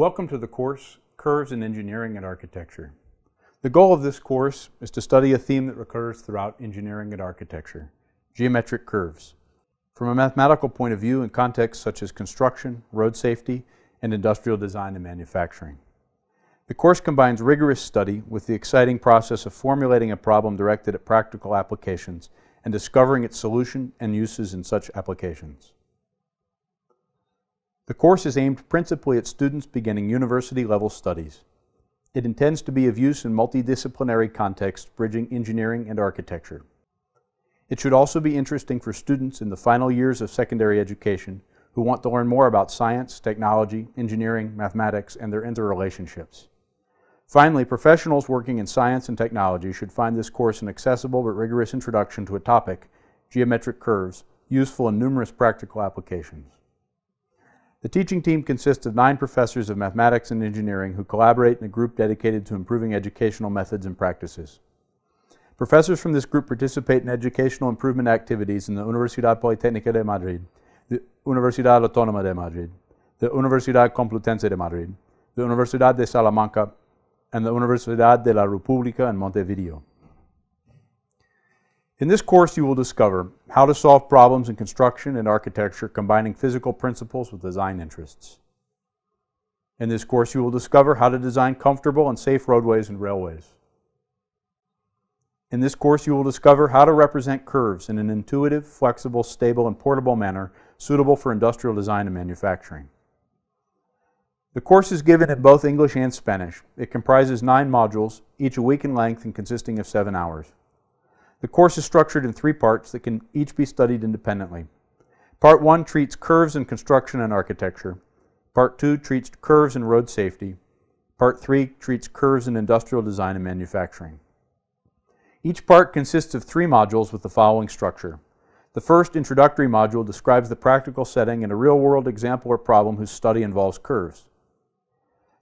Welcome to the course, Curves in Engineering and Architecture. The goal of this course is to study a theme that recurs throughout engineering and architecture, geometric curves. From a mathematical point of view in contexts such as construction, road safety, and industrial design and manufacturing. The course combines rigorous study with the exciting process of formulating a problem directed at practical applications and discovering its solution and uses in such applications. The course is aimed principally at students beginning university level studies. It intends to be of use in multidisciplinary contexts bridging engineering and architecture. It should also be interesting for students in the final years of secondary education who want to learn more about science, technology, engineering, mathematics, and their interrelationships. Finally, professionals working in science and technology should find this course an accessible but rigorous introduction to a topic, geometric curves, useful in numerous practical applications. The teaching team consists of nine professors of mathematics and engineering who collaborate in a group dedicated to improving educational methods and practices. Professors from this group participate in educational improvement activities in the Universidad Politécnica de Madrid, the Universidad Autónoma de Madrid, the Universidad Complutense de Madrid, the Universidad de Salamanca, and the Universidad de la República in Montevideo. In this course, you will discover how to solve problems in construction and architecture combining physical principles with design interests. In this course, you will discover how to design comfortable and safe roadways and railways. In this course, you will discover how to represent curves in an intuitive, flexible, stable, and portable manner suitable for industrial design and manufacturing. The course is given in both English and Spanish. It comprises nine modules, each a week in length and consisting of seven hours. The course is structured in three parts that can each be studied independently. Part 1 treats curves in construction and architecture. Part 2 treats curves in road safety. Part 3 treats curves in industrial design and manufacturing. Each part consists of three modules with the following structure. The first introductory module describes the practical setting and a real-world example or problem whose study involves curves.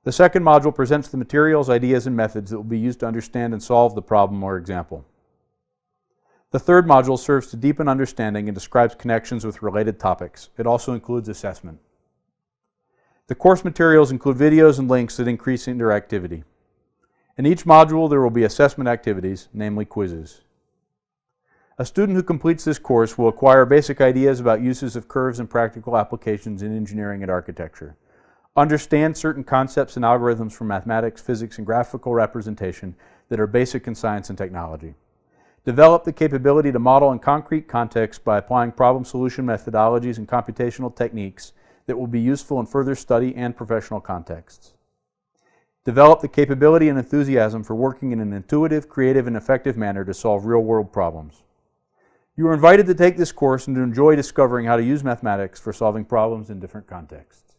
The second module presents the materials, ideas, and methods that will be used to understand and solve the problem or example. The third module serves to deepen understanding and describes connections with related topics. It also includes assessment. The course materials include videos and links that increase interactivity. In each module, there will be assessment activities, namely quizzes. A student who completes this course will acquire basic ideas about uses of curves and practical applications in engineering and architecture, understand certain concepts and algorithms from mathematics, physics, and graphical representation that are basic in science and technology. Develop the capability to model in concrete contexts by applying problem solution methodologies and computational techniques that will be useful in further study and professional contexts. Develop the capability and enthusiasm for working in an intuitive, creative, and effective manner to solve real-world problems. You are invited to take this course and to enjoy discovering how to use mathematics for solving problems in different contexts.